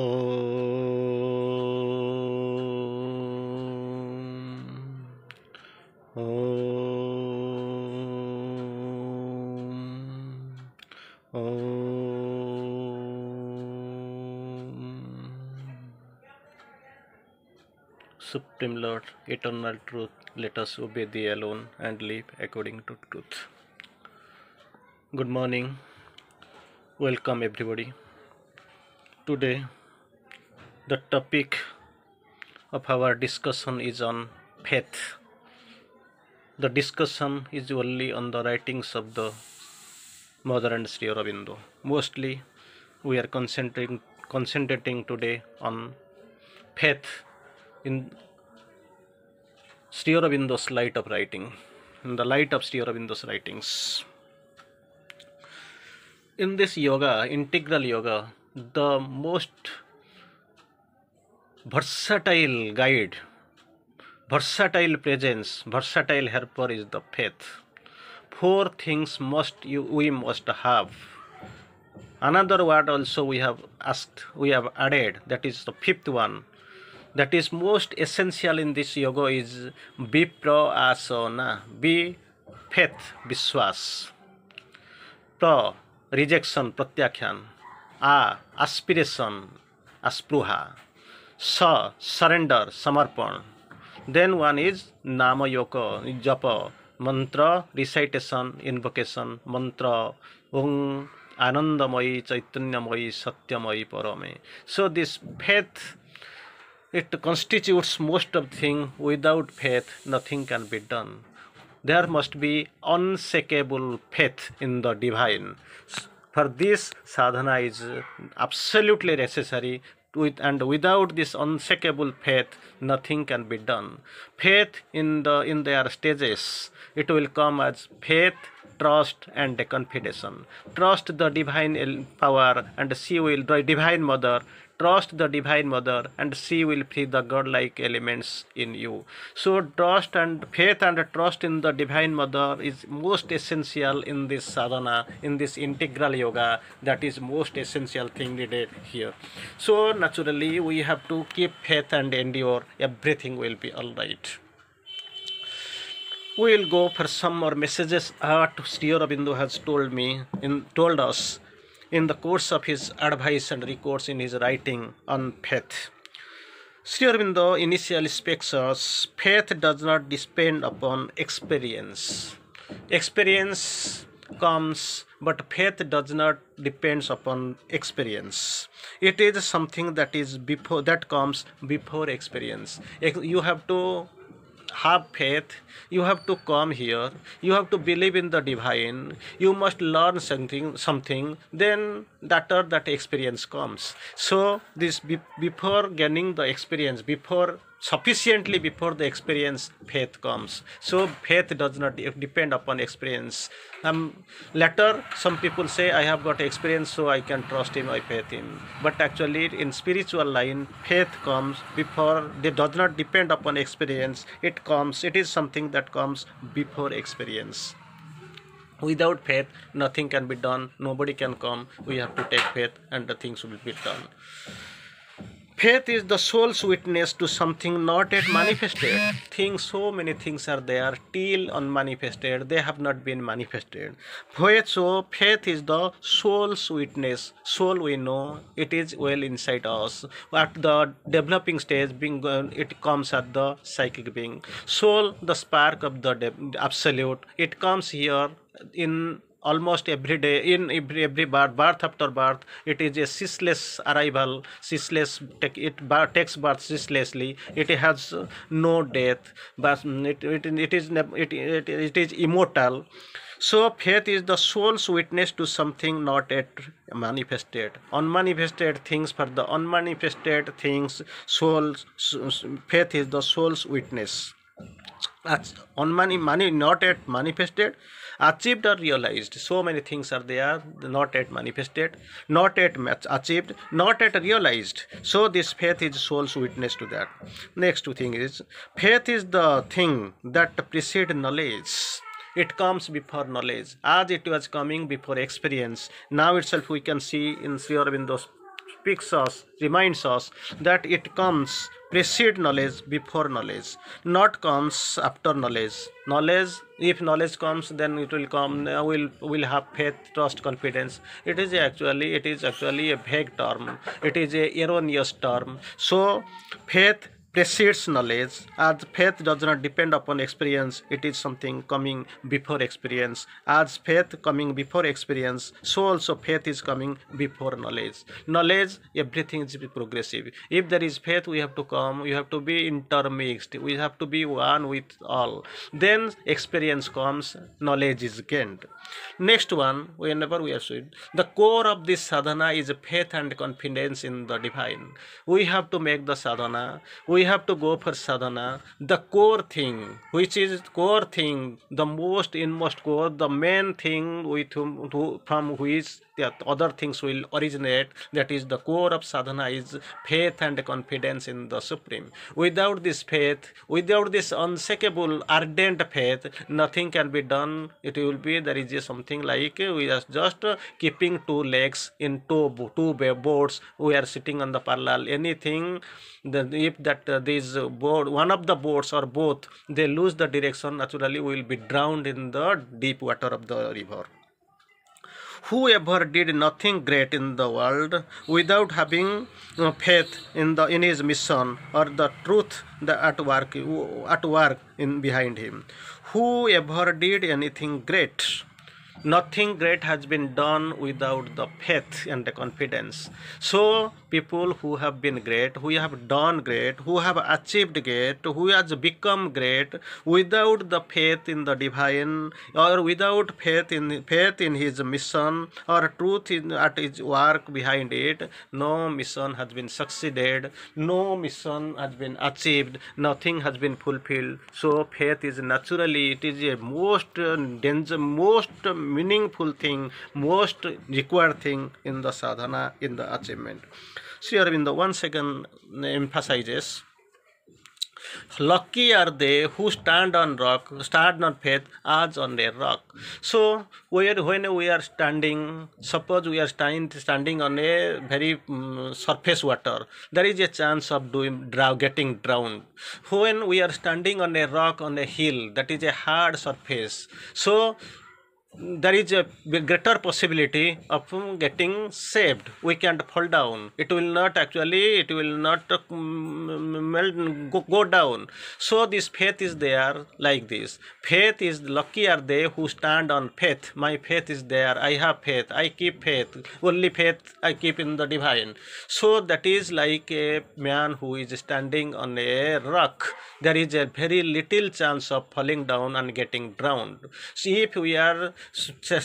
Om Om Supreme Lord, eternal truth, let us obey Thee alone and live according to truth. Good morning, welcome everybody. Today the topic of our discussion is on faith. The discussion is only on the writings of the Mother and Sri Aurobindo. Mostly, we are concentrating concentrating today on faith in Sri Aurobindo's light of writing, in the light of Sri Aurobindo's writings. In this yoga, integral yoga, the most versatile guide versatile presence versatile helper is the faith four things must you we must have another word also we have asked we have added that is the fifth one that is most essential in this yoga is asana, be faith vishwas Pro rejection pratyakhan a aspiration aspruha sa surrender samarpan then one is nama yoga japa mantra recitation invocation mantra Om anandamayi chaitanyamayi satyamayi parame so this faith it constitutes most of thing without faith nothing can be done there must be unshakable faith in the divine for this sadhana is absolutely necessary with and without this unshakable faith nothing can be done faith in the in their stages it will come as faith trust and confidence trust the divine power and she will the divine mother Trust the Divine Mother and she will free the godlike elements in you. So trust and faith and trust in the Divine Mother is most essential in this sadhana, in this integral yoga. That is most essential thing needed here. So naturally we have to keep faith and endure. Everything will be alright. We will go for some more messages. What ah, Sri Aurobindo has told me, in, told us in the course of his advice and records in his writing on faith. Sri Aurobindo initially speaks us faith does not depend upon experience. Experience comes but faith does not depends upon experience it is something that is before that comes before experience you have to have faith you have to come here you have to believe in the divine you must learn something something then that or that experience comes so this before gaining the experience before sufficiently before the experience faith comes so faith does not depend upon experience um, later some people say i have got experience so i can trust him i faith him but actually in spiritual line faith comes before they does not depend upon experience it comes it is something that comes before experience without faith nothing can be done nobody can come we have to take faith and the things will be done Faith is the soul's witness to something not yet manifested. Things, so many things are there, till unmanifested, they have not been manifested. So, faith is the soul's witness. Soul we know, it is well inside us. At the developing stage, being uh, it comes at the psychic being. Soul, the spark of the absolute, it comes here in almost every day in every, every birth birth after birth it is a ceaseless arrival ceaseless take it takes birth ceaselessly it has no death but it, it, it is it, it, it is immortal so faith is the soul's witness to something not yet manifested. Unmanifested things for the unmanifested things, soul's faith is the soul's witness. That's unmani money not yet manifested achieved or realized so many things are there not yet manifested not yet achieved not yet realized so this faith is soul's witness to that next two thing is faith is the thing that precedes knowledge it comes before knowledge as it was coming before experience now itself we can see in sri aurobindo's depicts us, reminds us that it comes precede knowledge before knowledge, not comes after knowledge. Knowledge, if knowledge comes, then it will come. Uh, will will have faith, trust, confidence. It is actually it is actually a vague term. It is a erroneous term. So faith precedes knowledge. As faith does not depend upon experience, it is something coming before experience. As faith coming before experience, so also faith is coming before knowledge. Knowledge, everything is progressive. If there is faith, we have to come, we have to be intermixed, we have to be one with all. Then experience comes, knowledge is gained. Next one, whenever we are said, the core of this sadhana is faith and confidence in the divine. We have to make the sadhana, we have to go for sadhana, the core thing, which is core thing, the most inmost core, the main thing with whom, to, from which other things will originate, that is the core of sadhana is faith and confidence in the Supreme. Without this faith, without this unshakable, ardent faith, nothing can be done. It will be, there is something like we are just keeping two legs in two, two boards, we are sitting on the parallel, anything, if that uh, these uh, board one of the boats or both they lose the direction naturally will be drowned in the deep water of the river whoever did nothing great in the world without having uh, faith in the in his mission or the truth the at work at work in behind him whoever did anything great nothing great has been done without the faith and the confidence so people who have been great who have done great who have achieved great who has become great without the faith in the divine or without faith in faith in his mission or truth in at his work behind it no mission has been succeeded no mission has been achieved nothing has been fulfilled so faith is naturally it is a most uh, danger most meaningful thing, most required thing in the sadhana, in the achievement. Sri Aurobindo once again emphasizes lucky are they who stand on rock stand on faith as on their rock so where when we are standing suppose we are stand, standing on a very um, surface water there is a chance of doing getting drowned when we are standing on a rock on a hill that is a hard surface so there is a greater possibility of getting saved we can't fall down it will not actually it will not melt um, go, down so this faith is there like this faith is lucky are they who stand on faith my faith is there i have faith i keep faith only faith i keep in the divine so that is like a man who is standing on a rock there is a very little chance of falling down and getting drowned see if we are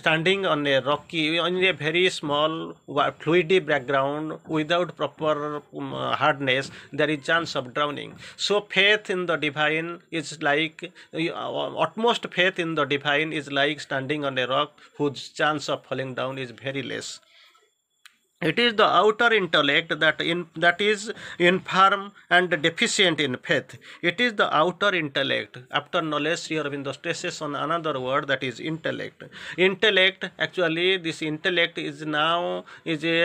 standing on a rocky, on a very small, fluidy background without proper um, hardness, there is chance of drowning. So faith in the divine is like, uh, utmost faith in the divine is like standing on a rock whose chance of falling down is very less it is the outer intellect that in that is infirm and deficient in faith it is the outer intellect after knowledge sri aurobindo stresses on another word that is intellect intellect actually this intellect is now is a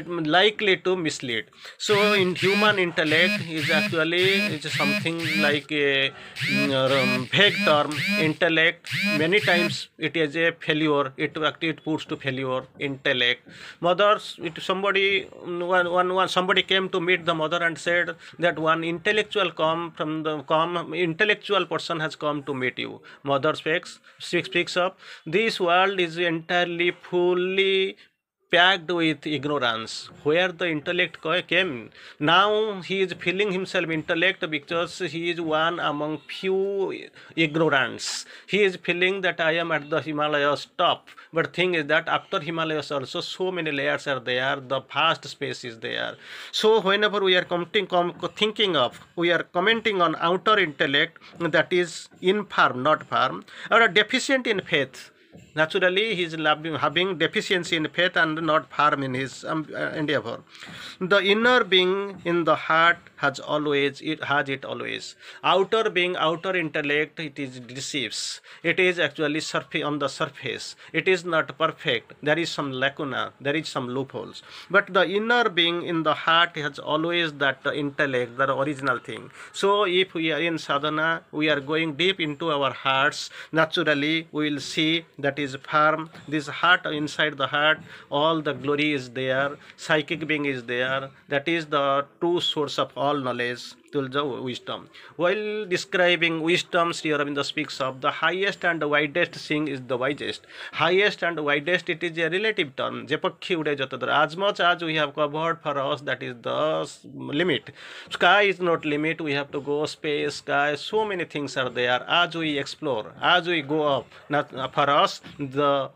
it likely to mislead so in human intellect is actually is something like a mm, um, vague term intellect many times it is a failure it it puts to failure intellect mothers it somebody one, one, one somebody came to meet the mother and said that one intellectual come from the come intellectual person has come to meet you mother speaks speaks, speaks up this world is entirely fully packed with ignorance, where the intellect came. Now he is feeling himself intellect because he is one among few ignorance. He is feeling that I am at the Himalayas top. But thing is that after Himalayas also so many layers are there, the vast space is there. So whenever we are commenting com thinking of, we are commenting on outer intellect that is infirm, not firm, or deficient in faith Naturally, he is having deficiency in faith and not firm in his um, uh, endeavor. The inner being in the heart has always it has it always outer being outer intellect it is deceives it is actually surface on the surface it is not perfect there is some lacuna there is some loopholes but the inner being in the heart has always that intellect the original thing so if we are in sadhana we are going deep into our hearts naturally we will see that is firm this heart inside the heart all the glory is there psychic being is there that is the true source of all all knowledge to the wisdom. While describing wisdom, Sri Aurobindo speaks of the highest and widest thing is the wisest. Highest and widest, it is a relative term. Jepakhi As much as we have covered for us, that is the limit. Sky is not limit. We have to go space, sky. So many things are there. As we explore, as we go up, not, for us, the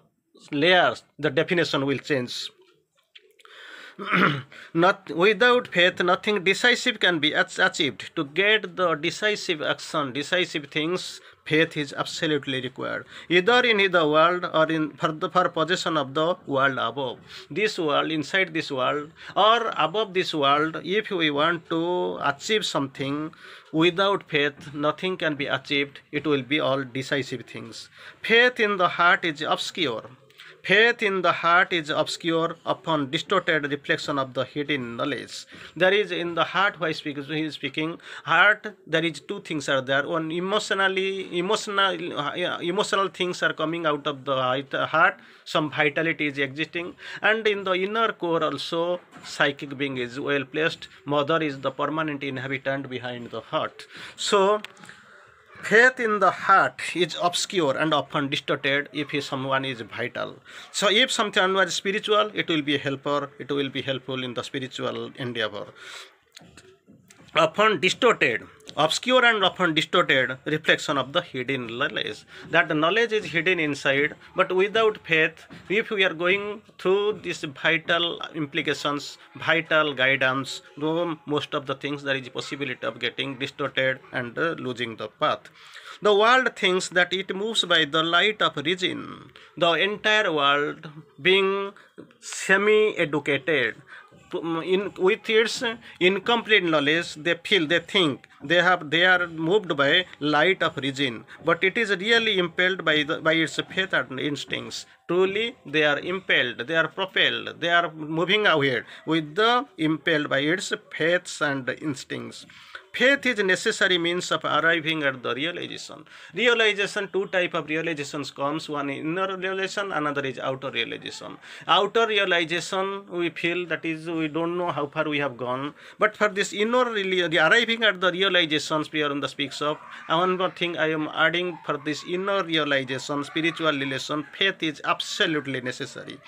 layers, the definition will change. not, without faith, nothing decisive can be achieved. To get the decisive action, decisive things, faith is absolutely required, either in the world or in for, the, for possession of the world above. This world, inside this world, or above this world, if we want to achieve something, without faith, nothing can be achieved. It will be all decisive things. Faith in the heart is obscure faith in the heart is obscure upon distorted reflection of the hidden knowledge. There is in the heart why speak, he is speaking. Heart, there is two things are there. One emotionally, emotional, emotional things are coming out of the heart. Some vitality is existing, and in the inner core also psychic being is well placed. Mother is the permanent inhabitant behind the heart. So faith in the heart is obscure and often distorted if someone is vital so if someone was spiritual it will be a helper it will be helpful in the spiritual endeavor often distorted obscure and often distorted reflection of the hidden knowledge. That knowledge is hidden inside, but without faith, if we are going through these vital implications, vital guidance, though most of the things there is possibility of getting distorted and uh, losing the path. The world thinks that it moves by the light of reason. The entire world being semi-educated, in with its incomplete knowledge they feel they think they have they are moved by light of reason but it is really impelled by the, by its faith and instincts truly they are impelled they are propelled they are moving away with the impelled by its faiths and instincts faith is necessary means of arriving at the realization realization two type of realizations comes one inner realization another is outer realization outer realization we feel that is we don't know how far we have gone but for this inner arriving at the realizations here on the speaks of one more thing i am adding for this inner realization spiritual relation faith is absolutely necessary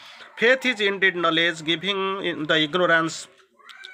faith is indeed knowledge giving the ignorance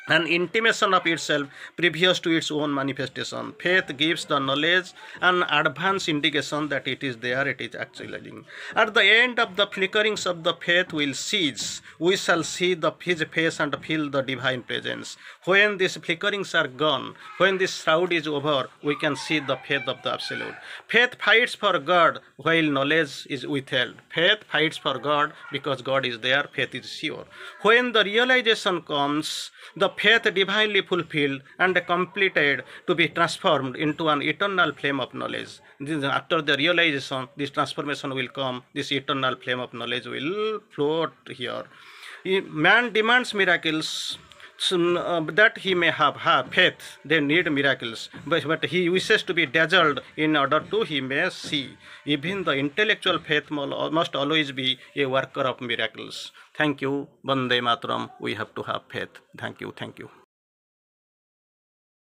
an intimation of itself previous to its own manifestation. Faith gives the knowledge an advance indication that it is there, it is actualizing. At the end of the flickerings of the faith will cease. We shall see the, his face and feel the divine presence. When these flickerings are gone, when this shroud is over, we can see the faith of the absolute. Faith fights for God while knowledge is withheld. Faith fights for God because God is there, faith is sure. When the realization comes, the faith divinely fulfilled and completed to be transformed into an eternal flame of knowledge. after the realization, this transformation will come, this eternal flame of knowledge will float here. Man demands miracles that he may have, have faith, they need miracles. But, but he wishes to be dazzled in order to he may see. Even the intellectual faith must always be a worker of miracles. Thank you, Bande Matram. We have to have faith. Thank you, thank you.